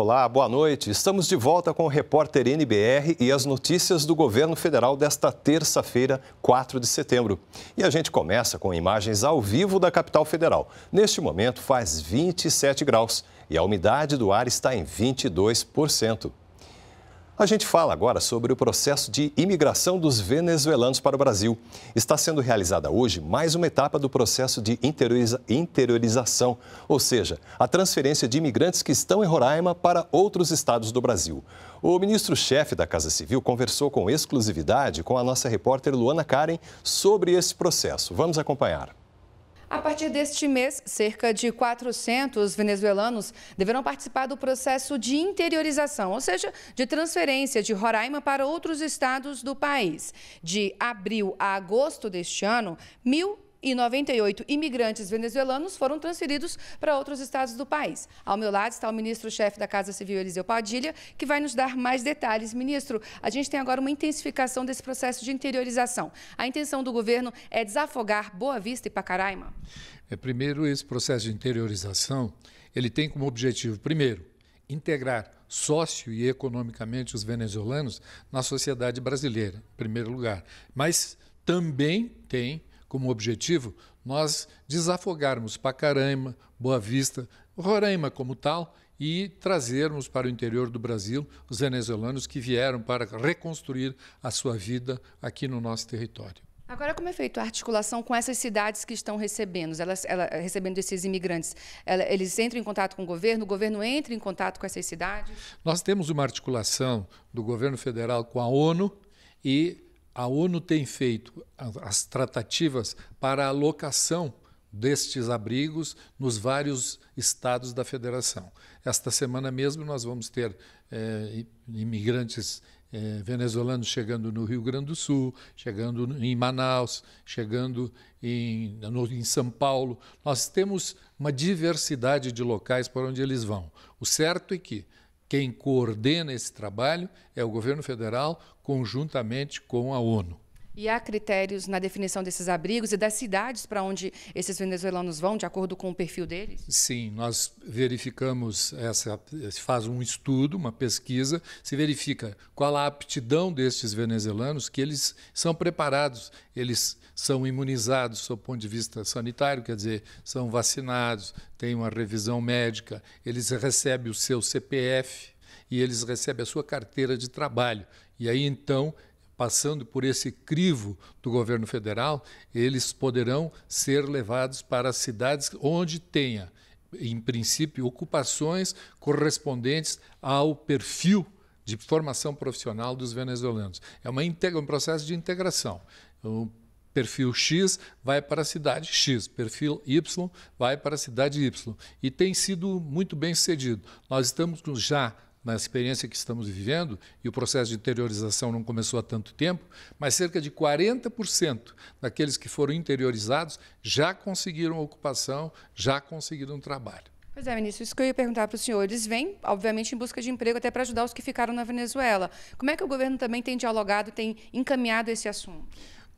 Olá, boa noite. Estamos de volta com o repórter NBR e as notícias do governo federal desta terça-feira, 4 de setembro. E a gente começa com imagens ao vivo da capital federal. Neste momento faz 27 graus e a umidade do ar está em 22%. A gente fala agora sobre o processo de imigração dos venezuelanos para o Brasil. Está sendo realizada hoje mais uma etapa do processo de interioriza interiorização, ou seja, a transferência de imigrantes que estão em Roraima para outros estados do Brasil. O ministro-chefe da Casa Civil conversou com exclusividade com a nossa repórter Luana Karen sobre esse processo. Vamos acompanhar. A partir deste mês, cerca de 400 venezuelanos deverão participar do processo de interiorização, ou seja, de transferência de Roraima para outros estados do país. De abril a agosto deste ano, mil e 98 imigrantes venezuelanos foram transferidos para outros estados do país. Ao meu lado está o ministro-chefe da Casa Civil, Eliseu Padilha, que vai nos dar mais detalhes. Ministro, a gente tem agora uma intensificação desse processo de interiorização. A intenção do governo é desafogar Boa Vista e Pacaraima? É, primeiro, esse processo de interiorização, ele tem como objetivo, primeiro, integrar sócio e economicamente os venezuelanos na sociedade brasileira, em primeiro lugar. Mas também tem como objetivo nós desafogarmos Pacaraima, Boa Vista, Roraima como tal e trazermos para o interior do Brasil os venezuelanos que vieram para reconstruir a sua vida aqui no nosso território. Agora, como é feita a articulação com essas cidades que estão recebendo, elas, ela, recebendo esses imigrantes? Ela, eles entram em contato com o governo, o governo entra em contato com essas cidades? Nós temos uma articulação do governo federal com a ONU e a ONU tem feito as tratativas para a alocação destes abrigos nos vários estados da federação. Esta semana mesmo nós vamos ter é, imigrantes é, venezuelanos chegando no Rio Grande do Sul, chegando em Manaus, chegando em, no, em São Paulo. Nós temos uma diversidade de locais para onde eles vão. O certo é que quem coordena esse trabalho é o governo federal, conjuntamente com a ONU. E há critérios na definição desses abrigos e das cidades para onde esses venezuelanos vão, de acordo com o perfil deles? Sim, nós verificamos, essa, se faz um estudo, uma pesquisa, se verifica qual a aptidão destes venezuelanos, que eles são preparados, eles são imunizados do ponto de vista sanitário, quer dizer, são vacinados, têm uma revisão médica, eles recebem o seu CPF e eles recebem a sua carteira de trabalho. E aí então passando por esse crivo do governo federal, eles poderão ser levados para cidades onde tenha, em princípio, ocupações correspondentes ao perfil de formação profissional dos venezuelanos. É uma integra, um processo de integração. O perfil X vai para a cidade X, perfil Y vai para a cidade Y. E tem sido muito bem sucedido. Nós estamos já na experiência que estamos vivendo, e o processo de interiorização não começou há tanto tempo, mas cerca de 40% daqueles que foram interiorizados já conseguiram ocupação, já conseguiram trabalho. Pois é, ministro, isso que eu ia perguntar para o senhor. Eles vêm, obviamente, em busca de emprego, até para ajudar os que ficaram na Venezuela. Como é que o governo também tem dialogado, tem encaminhado esse assunto?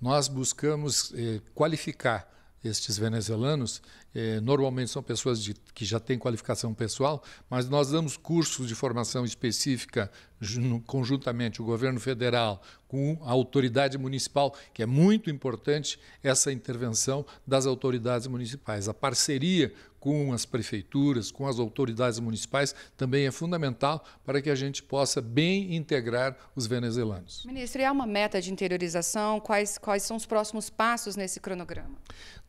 Nós buscamos eh, qualificar estes venezuelanos é, normalmente são pessoas de, que já têm qualificação pessoal, mas nós damos cursos de formação específica conjuntamente o governo federal com a autoridade municipal, que é muito importante essa intervenção das autoridades municipais. A parceria com as prefeituras, com as autoridades municipais, também é fundamental para que a gente possa bem integrar os venezuelanos. Ministro, e há uma meta de interiorização? Quais, quais são os próximos passos nesse cronograma?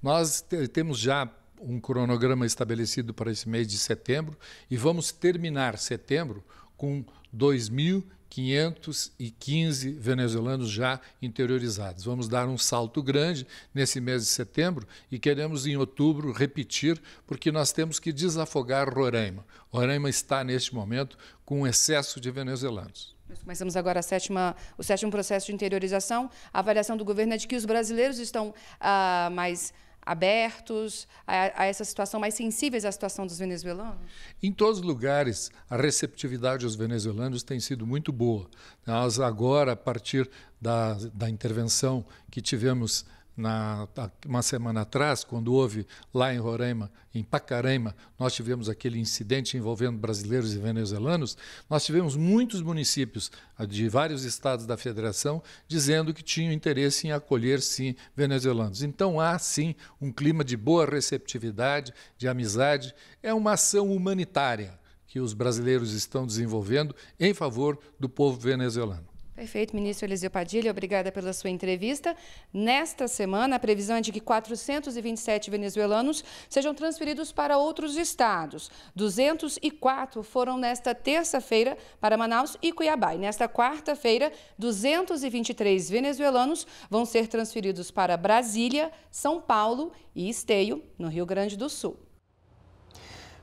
Nós temos já um cronograma estabelecido para esse mês de setembro e vamos terminar setembro com 2.515 venezuelanos já interiorizados. Vamos dar um salto grande nesse mês de setembro e queremos em outubro repetir, porque nós temos que desafogar Roraima. Roraima está neste momento com um excesso de venezuelanos. Nós começamos agora sétima, o sétimo processo de interiorização. A avaliação do governo é de que os brasileiros estão ah, mais abertos a, a, essa situação, mais sensíveis à situação dos venezuelanos? Em todos os lugares, a receptividade aos venezuelanos tem sido muito boa. Nós, agora, a partir da, da intervenção que tivemos na, uma semana atrás, quando houve lá em Roraima, em Pacaraima, nós tivemos aquele incidente envolvendo brasileiros e venezuelanos, nós tivemos muitos municípios ah, de vários estados da federação dizendo que tinham interesse em acolher, sim, venezuelanos. Então há, sim, um clima de boa receptividade, de amizade. É uma ação humanitária que os brasileiros estão desenvolvendo em favor do povo venezuelano. Perfeito, ministro Eliseu Padilha, obrigada pela sua entrevista. Nesta semana, a previsão é de que 427 venezuelanos sejam transferidos para outros estados. 204 foram nesta terça-feira para Manaus e Cuiabá. E nesta quarta-feira, 223 venezuelanos vão ser transferidos para Brasília, São Paulo e Esteio, no Rio Grande do Sul.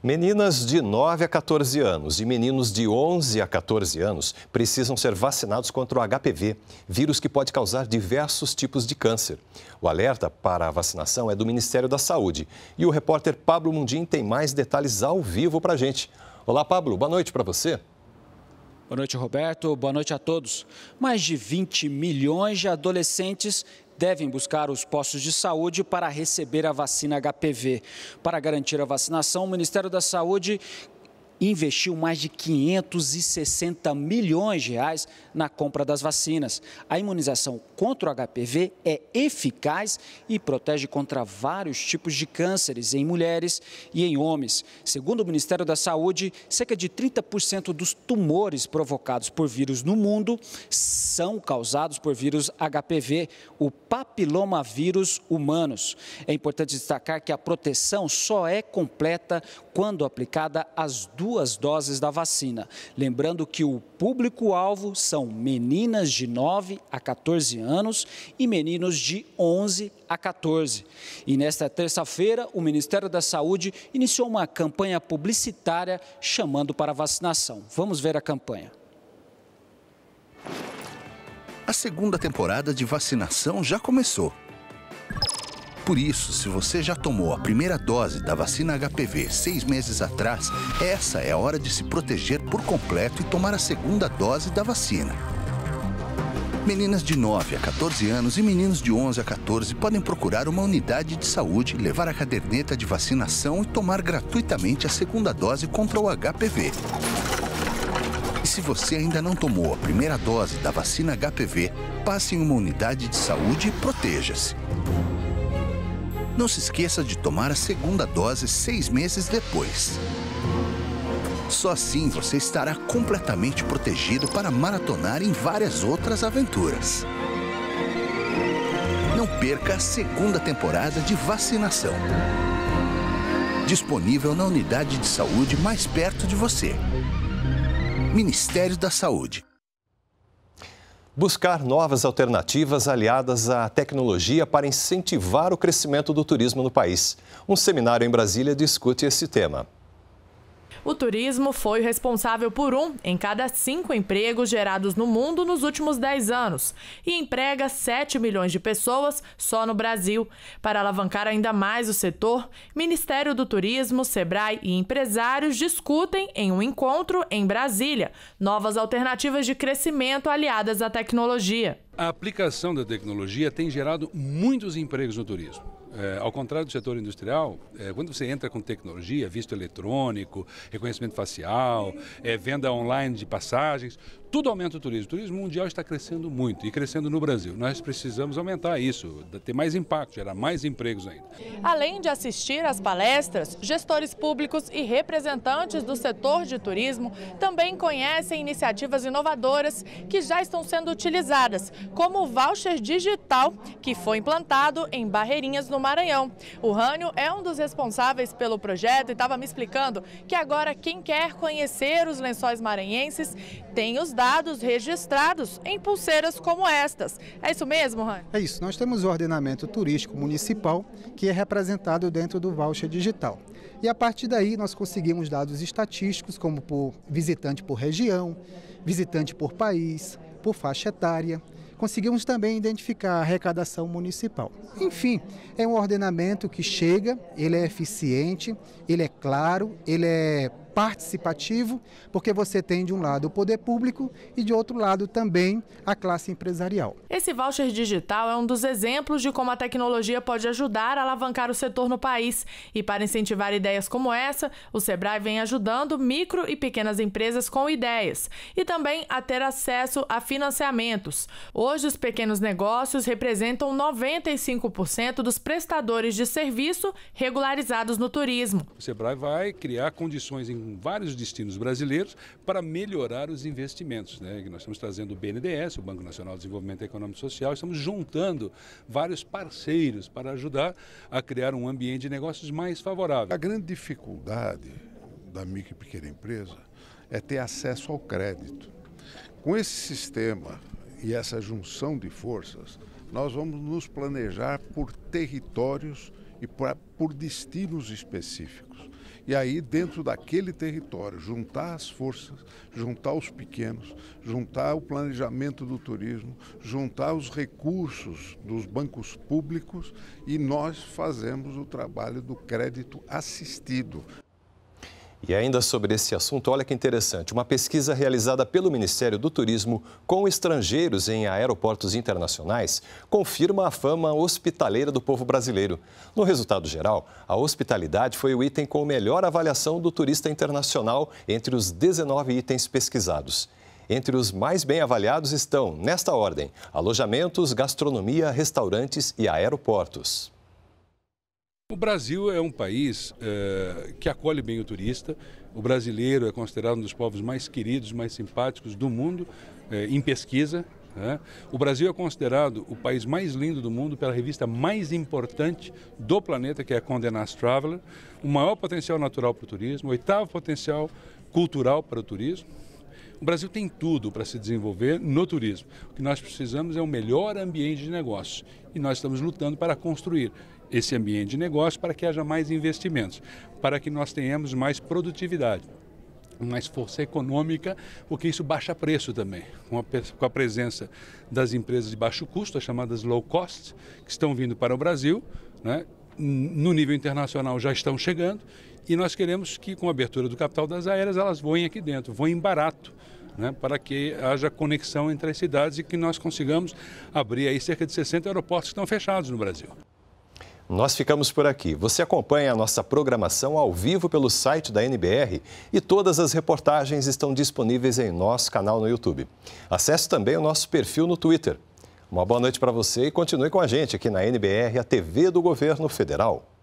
Meninas de 9 a 14 anos e meninos de 11 a 14 anos precisam ser vacinados contra o HPV, vírus que pode causar diversos tipos de câncer. O alerta para a vacinação é do Ministério da Saúde. E o repórter Pablo Mundim tem mais detalhes ao vivo para a gente. Olá, Pablo, boa noite para você. Boa noite, Roberto. Boa noite a todos. Mais de 20 milhões de adolescentes devem buscar os postos de saúde para receber a vacina HPV. Para garantir a vacinação, o Ministério da Saúde investiu mais de 560 milhões de reais na compra das vacinas. A imunização contra o HPV é eficaz e protege contra vários tipos de cânceres em mulheres e em homens. Segundo o Ministério da Saúde, cerca de 30% dos tumores provocados por vírus no mundo são causados por vírus HPV, o papilomavírus humanos. É importante destacar que a proteção só é completa quando aplicada às duas duas doses da vacina. Lembrando que o público-alvo são meninas de 9 a 14 anos e meninos de 11 a 14. E nesta terça-feira, o Ministério da Saúde iniciou uma campanha publicitária chamando para vacinação. Vamos ver a campanha. A segunda temporada de vacinação já começou. Por isso, se você já tomou a primeira dose da vacina HPV seis meses atrás, essa é a hora de se proteger por completo e tomar a segunda dose da vacina. Meninas de 9 a 14 anos e meninos de 11 a 14 podem procurar uma unidade de saúde, levar a caderneta de vacinação e tomar gratuitamente a segunda dose contra o HPV. E se você ainda não tomou a primeira dose da vacina HPV, passe em uma unidade de saúde e proteja-se. Não se esqueça de tomar a segunda dose seis meses depois. Só assim você estará completamente protegido para maratonar em várias outras aventuras. Não perca a segunda temporada de vacinação. Disponível na unidade de saúde mais perto de você. Ministério da Saúde buscar novas alternativas aliadas à tecnologia para incentivar o crescimento do turismo no país. Um seminário em Brasília discute esse tema. O turismo foi responsável por um em cada cinco empregos gerados no mundo nos últimos dez anos e emprega 7 milhões de pessoas só no Brasil. Para alavancar ainda mais o setor, Ministério do Turismo, Sebrae e empresários discutem em um encontro em Brasília novas alternativas de crescimento aliadas à tecnologia. A aplicação da tecnologia tem gerado muitos empregos no turismo. É, ao contrário do setor industrial, é, quando você entra com tecnologia, visto eletrônico, reconhecimento facial, é, venda online de passagens, tudo aumenta o turismo. O turismo mundial está crescendo muito e crescendo no Brasil. Nós precisamos aumentar isso, ter mais impacto, gerar mais empregos ainda. Além de assistir às palestras, gestores públicos e representantes do setor de turismo também conhecem iniciativas inovadoras que já estão sendo utilizadas, como o voucher digital, que foi implantado em Barreirinhas, no Maranhão. O Rânio é um dos responsáveis pelo projeto e estava me explicando que agora quem quer conhecer os lençóis maranhenses tem os dados registrados em pulseiras como estas. É isso mesmo, Han? É isso. Nós temos o ordenamento turístico municipal, que é representado dentro do voucher digital. E a partir daí nós conseguimos dados estatísticos, como por visitante por região, visitante por país, por faixa etária. Conseguimos também identificar a arrecadação municipal. Enfim, é um ordenamento que chega, ele é eficiente, ele é claro, ele é participativo, porque você tem de um lado o poder público e de outro lado também a classe empresarial. Esse voucher digital é um dos exemplos de como a tecnologia pode ajudar a alavancar o setor no país. E para incentivar ideias como essa, o Sebrae vem ajudando micro e pequenas empresas com ideias e também a ter acesso a financiamentos. Hoje, os pequenos negócios representam 95% dos prestadores de serviço regularizados no turismo. O Sebrae vai criar condições em em vários destinos brasileiros para melhorar os investimentos. Né? Nós estamos trazendo o BNDES, o Banco Nacional de Desenvolvimento Econômico e Social, estamos juntando vários parceiros para ajudar a criar um ambiente de negócios mais favorável. A grande dificuldade da micro e pequena empresa é ter acesso ao crédito. Com esse sistema e essa junção de forças, nós vamos nos planejar por territórios e por, por destinos específicos. E aí, dentro daquele território, juntar as forças, juntar os pequenos, juntar o planejamento do turismo, juntar os recursos dos bancos públicos e nós fazemos o trabalho do crédito assistido. E ainda sobre esse assunto, olha que interessante. Uma pesquisa realizada pelo Ministério do Turismo com estrangeiros em aeroportos internacionais confirma a fama hospitaleira do povo brasileiro. No resultado geral, a hospitalidade foi o item com melhor avaliação do turista internacional entre os 19 itens pesquisados. Entre os mais bem avaliados estão, nesta ordem, alojamentos, gastronomia, restaurantes e aeroportos. O Brasil é um país é, que acolhe bem o turista. O brasileiro é considerado um dos povos mais queridos, mais simpáticos do mundo, é, em pesquisa. Né? O Brasil é considerado o país mais lindo do mundo pela revista mais importante do planeta, que é a Condé Nast Traveler. O maior potencial natural para o turismo, o oitavo potencial cultural para o turismo. O Brasil tem tudo para se desenvolver no turismo. O que nós precisamos é um melhor ambiente de negócio e nós estamos lutando para construir esse ambiente de negócio para que haja mais investimentos, para que nós tenhamos mais produtividade mais força econômica, porque isso baixa preço também, com a, com a, presença das empresas de baixo custo, as chamadas low cost, que estão vindo para o Brasil, né? no nível internacional já estão chegando, e nós queremos que, com a abertura do capital das aéreas, elas voem aqui dentro, voem barato, né? para que haja conexão entre as cidades e que nós consigamos abrir aí cerca de 60 aeroportos que estão fechados no Brasil. Nós ficamos por aqui. Você acompanha a nossa programação ao vivo pelo site da NBR e todas as reportagens estão disponíveis em nosso canal no YouTube. Acesse também o nosso perfil no Twitter. Uma boa noite para você e continue com a gente aqui na NBR, a TV do Governo Federal.